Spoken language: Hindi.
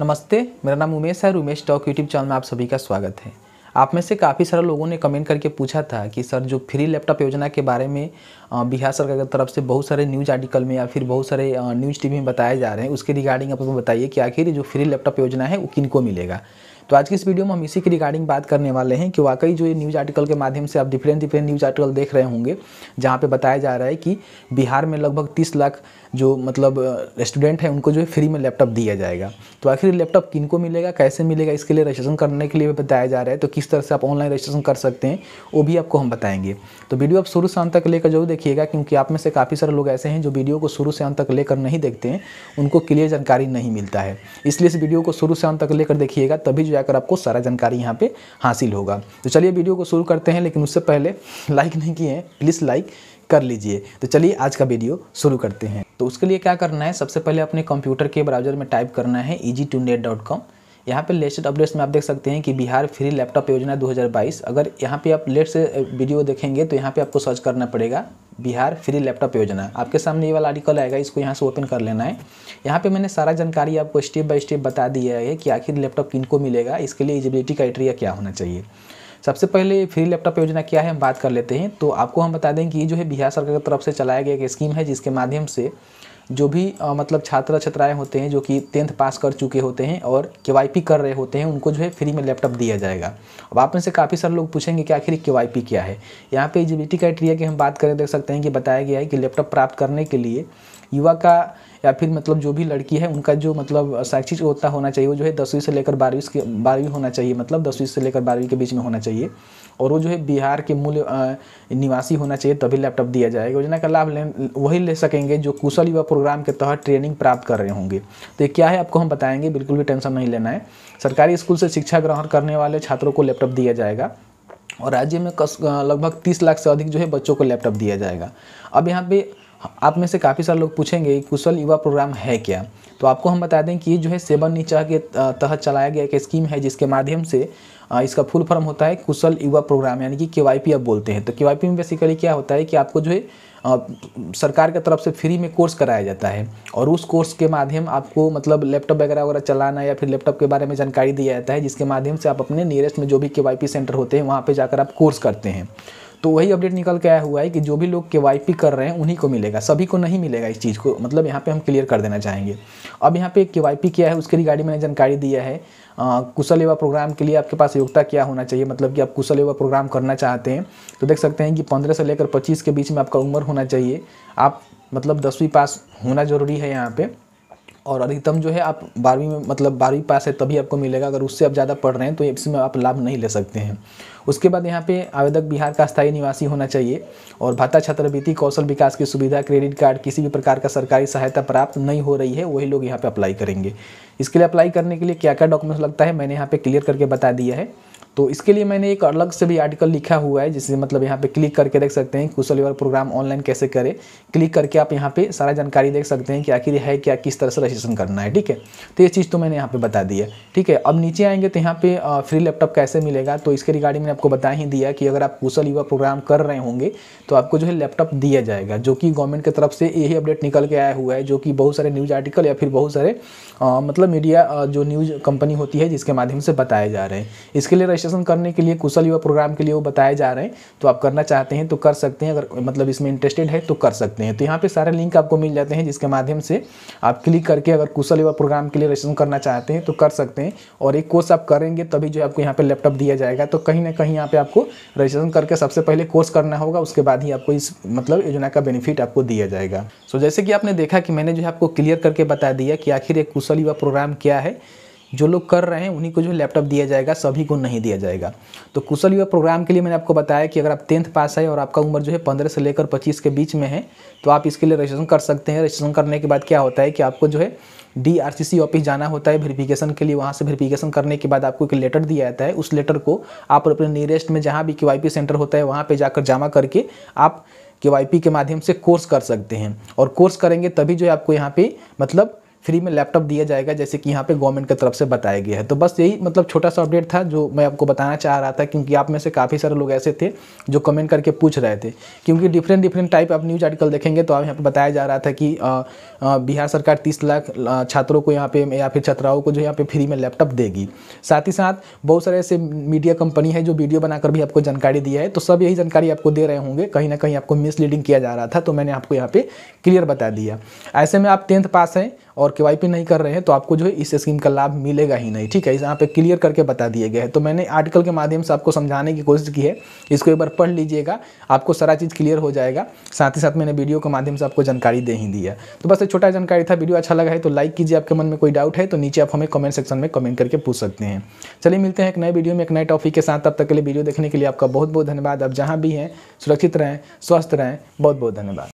नमस्ते मेरा नाम उमेश है उमेश टॉक यूट्यूब चैनल में आप सभी का स्वागत है आप में से काफ़ी सारे लोगों ने कमेंट करके पूछा था कि सर जो फ्री लैपटॉप योजना के बारे में बिहार सरकार की तरफ से बहुत सारे न्यूज़ आर्टिकल में या फिर बहुत सारे न्यूज़ टीवी में बताए जा रहे हैं उसके रिगार्डिंग आप बताइए कि आखिर जो फ्री लैपटॉप योजना है वो किन मिलेगा तो आज की इस वीडियो में हम इसी के रिगार्डिंग बात करने वाले हैं कि वाकई जो ये न्यूज़ आर्टिकल के माध्यम से आप डिफरेंट डिफरेंट न्यूज़ आर्टिकल देख रहे होंगे जहाँ पर बताया जा रहा है कि बिहार में लगभग तीस लाख जो मतलब स्टूडेंट हैं उनको जो है फ्री में लैपटॉप दिया जाएगा तो आखिर लैपटॉप किन को मिलेगा कैसे मिलेगा इसके लिए रजिस्ट्रेशन करने के लिए भी बताया जा रहा है तो किस तरह से आप ऑनलाइन रजिस्ट्रेशन कर सकते हैं वो भी आपको हम बताएंगे तो वीडियो आप शुरू से अंत तक लेकर जरूर देखिएगा क्योंकि आप में से काफ़ी सारे लोग ऐसे हैं जो वीडियो को शुरू से अंत तक लेकर नहीं देखते हैं उनको क्लियर जानकारी नहीं मिलता है इसलिए इस वीडियो को शुरू से अंत तक लेकर देखिएगा तभी जो जाकर आपको सारा जानकारी यहाँ पे हासिल होगा तो चलिए वीडियो को शुरू करते हैं लेकिन उससे पहले लाइक नहीं किए हैं प्लीज़ लाइक कर लीजिए तो चलिए आज का वीडियो शुरू करते हैं तो उसके लिए क्या करना है सबसे पहले अपने कंप्यूटर के ब्राउजर में टाइप करना है E two net dot com यहाँ पे लेटेस्ट अपडेट्स में आप देख सकते हैं कि बिहार फ्री लैपटॉप योजना 2022 अगर यहाँ पे आप लेट से वीडियो देखेंगे तो यहाँ पे आपको सर्च करना पड़ेगा बिहार फ्री लैपटॉप योजना आपके सामने ये वाला आर्टिकल आएगा इसको यहाँ से ओपन कर लेना है यहाँ पे मैंने सारा जानकारी आपको स्टेप बाय स्टेप बता दिया है कि आखिर लैपटॉप किन को मिलेगा इसके लिए एलिजिबिलिटी क्राइटेरिया क्या होना चाहिए सबसे पहले फ्री लैपटॉप योजना क्या है हम बात कर लेते हैं तो आपको हम बता दें कि ये जो है बिहार सरकार की तरफ से चलाया गया एक स्कीम है जिसके माध्यम से जो भी आ, मतलब छात्र छात्राएँ होते हैं जो कि टेंथ पास कर चुके होते हैं और के कर रहे होते हैं उनको जो है फ्री में लैपटॉप दिया जाएगा अब आप में से काफ़ी सारे लोग पूछेंगे कि आखिर के क्या है यहाँ पे एजिबिलिटी क्राइटेरिया की हम बात करें देख सकते हैं कि बताया गया है कि लैपटॉप प्राप्त करने के लिए युवा का या फिर मतलब जो भी लड़की है उनका जो मतलब शैक्षिक होता होना चाहिए वो जो है दसवीं से लेकर बारहवीं के बारहवीं होना चाहिए मतलब दसवीं से लेकर बारहवीं के बीच में होना चाहिए और वो जो है बिहार के मूल निवासी होना चाहिए तभी लैपटॉप दिया जाएगा योजना का लाभ ले वही ले सकेंगे जो कुशल युवा प्रोग्राम के तहत ट्रेनिंग प्राप्त कर रहे होंगे तो क्या है आपको हम बताएंगे बिल्कुल भी टेंशन नहीं लेना है सरकारी स्कूल से शिक्षा ग्रहण करने वाले छात्रों को लैपटॉप दिया जाएगा और राज्य में लगभग तीस लाख से अधिक जो है बच्चों को लैपटॉप दिया जाएगा अब यहाँ पे आप में से काफ़ी सारे लोग पूछेंगे कुशल युवा प्रोग्राम है क्या तो आपको हम बता दें कि ये जो है सेवन नीचा के तहत चलाया गया एक स्कीम है जिसके माध्यम से इसका फुल फॉर्म होता है कुशल युवा प्रोग्राम यानी कि के वाई पी आप बोलते हैं तो के वाई पी में बेसिकली क्या होता है कि आपको जो है सरकार की तरफ से फ्री में कोर्स कराया जाता है और उस कोर्स के माध्यम आपको मतलब लैपटॉप वगैरह वगैरह चलाना या फिर लैपटॉप के बारे में जानकारी दिया जाता है जिसके माध्यम से आप अपने नियरेस्ट में जो भी के वाई पी सेंटर होते हैं वहाँ पर जाकर आप कोर्स करते हैं तो वही अपडेट निकल के आया हुआ है कि जो भी लोग के कर रहे हैं उन्हीं को मिलेगा सभी को नहीं मिलेगा इस चीज़ को मतलब यहाँ पर हम क्लियर कर देना चाहेंगे अब यहाँ पर के क्या है उसके रिगार्डिंग मैंने जानकारी दिया है कुशल एवा प्रोग्राम के लिए आपके पास योग्यता क्या होना चाहिए मतलब कि आप कुशल एवा प्रोग्राम करना चाहते हैं तो देख सकते हैं कि पंद्रह से लेकर पच्चीस के बीच में आपका उम्र होना चाहिए आप मतलब दसवीं पास होना ज़रूरी है यहाँ पर और अधिकतम जो है आप बारहवीं में मतलब बारहवीं पास है तभी आपको मिलेगा अगर उससे आप ज़्यादा पढ़ रहे हैं तो इसमें आप लाभ नहीं ले सकते हैं उसके बाद यहाँ पे आवेदक बिहार का स्थायी निवासी होना चाहिए और भाता छात्रवृत्ति कौशल विकास की सुविधा क्रेडिट कार्ड किसी भी प्रकार का सरकारी सहायता प्राप्त नहीं हो रही है वही लोग यहाँ पर अप्लाई करेंगे इसके लिए अप्लाई करने के लिए क्या क्या डॉक्यूमेंट्स लगता है मैंने यहाँ पर क्लियर करके बता दिया है तो इसके लिए मैंने एक अलग से भी आर्टिकल लिखा हुआ है जिसे मतलब यहाँ पे क्लिक करके देख सकते हैं कुशल युवा प्रोग्राम ऑनलाइन कैसे करें क्लिक करके आप यहाँ पे सारा जानकारी देख सकते हैं कि आखिर है क्या किस तरह से रजिस्ट्रेशन करना है ठीक है तो ये चीज़ तो मैंने यहाँ पर बता दी है ठीक है अब नीचे आएंगे तो यहाँ पे फ्री लैपटॉप कैसे मिलेगा तो इसके रिगार्डिंग मैंने आपको बता ही दिया कि अगर आप कुशल युवा प्रोग्राम कर रहे होंगे तो आपको जो है लैपटॉप दिया जाएगा जो कि गवर्नमेंट की तरफ से यही अपडेट निकल के आया हुआ है जो कि बहुत सारे न्यूज़ आर्टिकल या फिर बहुत सारे मतलब मीडिया जो न्यूज़ कंपनी होती है जिसके माध्यम से बताए जा रहे हैं इसके लिए रजिस्ट्रेशन करने के लिए कुशल युवा प्रोग्राम के लिए वो बताए जा रहे हैं तो आप करना चाहते हैं तो कर सकते हैं अगर मतलब इसमें इंटरेस्टेड है तो कर सकते हैं तो यहाँ पे सारे लिंक आपको मिल जाते हैं जिसके माध्यम से आप क्लिक करके अगर कुशल युवा प्रोग्राम के लिए रजिस्ट्रेशन करना चाहते हैं तो कर सकते हैं और एक कोर्स आप करेंगे तभी जो आपको यहाँ पर लैपटॉप दिया जाएगा तो कहीं ना कहीं यहाँ पर आपको रजिस्ट्रेशन करके सबसे पहले कोर्स करना होगा उसके बाद ही आपको इस मतलब योजना का बेनिफिट आपको दिया जाएगा सो जैसे कि आपने देखा कि मैंने जो है आपको क्लियर करके बता दिया कि आखिर एक कुशल युवा प्रोग्राम क्या है जो लोग कर रहे हैं उन्हीं को जो लैपटॉप दिया जाएगा सभी को नहीं दिया जाएगा तो कुशल युवा प्रोग्राम के लिए मैंने आपको बताया कि अगर आप टेंथ पास है और आपका उम्र जो है पंद्रह से लेकर पच्चीस के बीच में है तो आप इसके लिए रजिस्ट्रेशन कर सकते हैं रजिस्ट्रेशन करने के बाद क्या होता है कि आपको जो है डी ऑफिस जाना होता है वेरिफिकेशन के लिए वहाँ से वेरिफिकेशन करने के बाद आपको एक लेटर दिया जाता है उस लेटर को आप अपने नियरेस्ट में जहाँ भी के सेंटर होता है वहाँ पर जाकर जमा करके आप के के माध्यम से कोर्स कर सकते हैं और कोर्स करेंगे तभी जो है आपको यहाँ पे मतलब फ्री में लैपटॉप दिया जाएगा जैसे कि यहाँ पे गवर्नमेंट की तरफ से बताया गया है तो बस यही मतलब छोटा सा अपडेट था जो मैं आपको बताना चाह रहा था क्योंकि आप में से काफ़ी सारे लोग ऐसे थे जो कमेंट करके पूछ रहे थे क्योंकि डिफरेंट डिफरेंट टाइप आप न्यूज़ आर्टिकल देखेंगे तो आप यहाँ पर बताया जा रहा था कि बिहार सरकार तीस लाख छात्रों को यहाँ पे या फिर छात्राओं को जो यहाँ पे फ्री में लैपटॉप देगी साथ ही साथ बहुत सारे ऐसे मीडिया कंपनी है जो वीडियो बनाकर भी आपको जानकारी दिया है तो सब यही जानकारी आपको दे रहे होंगे कहीं ना कहीं आपको मिसलीडिंग किया जा रहा था तो मैंने आपको यहाँ पर क्लियर बता दिया ऐसे में आप टेंथ पास हैं और के नहीं कर रहे हैं तो आपको जो है इस स्कीम का लाभ मिलेगा ही नहीं ठीक है इस यहाँ पे क्लियर करके बता दिए गए हैं तो मैंने आर्टिकल के माध्यम से आपको समझाने की कोशिश की है इसको एक बार पढ़ लीजिएगा आपको सारा चीज़ क्लियर हो जाएगा साथ ही साथ मैंने वीडियो के माध्यम से आपको जानकारी दे ही दी है तो बस एक छोटा जानकारी था वीडियो अच्छा लगा है तो लाइक कीजिए आपके मन में कोई डाउट है तो नीचे आप हमें कमेंट सेक्शन में कमेंट करके पूछ सकते हैं चलिए मिलते हैं एक नए वीडियो में एक नए टॉपिक के साथ तब तक के लिए वीडियो देखने के लिए आपका बहुत बहुत धन्यवाद आप जहाँ भी हैं सुरक्षित रहें स्वस्थ रहें बहुत बहुत धन्यवाद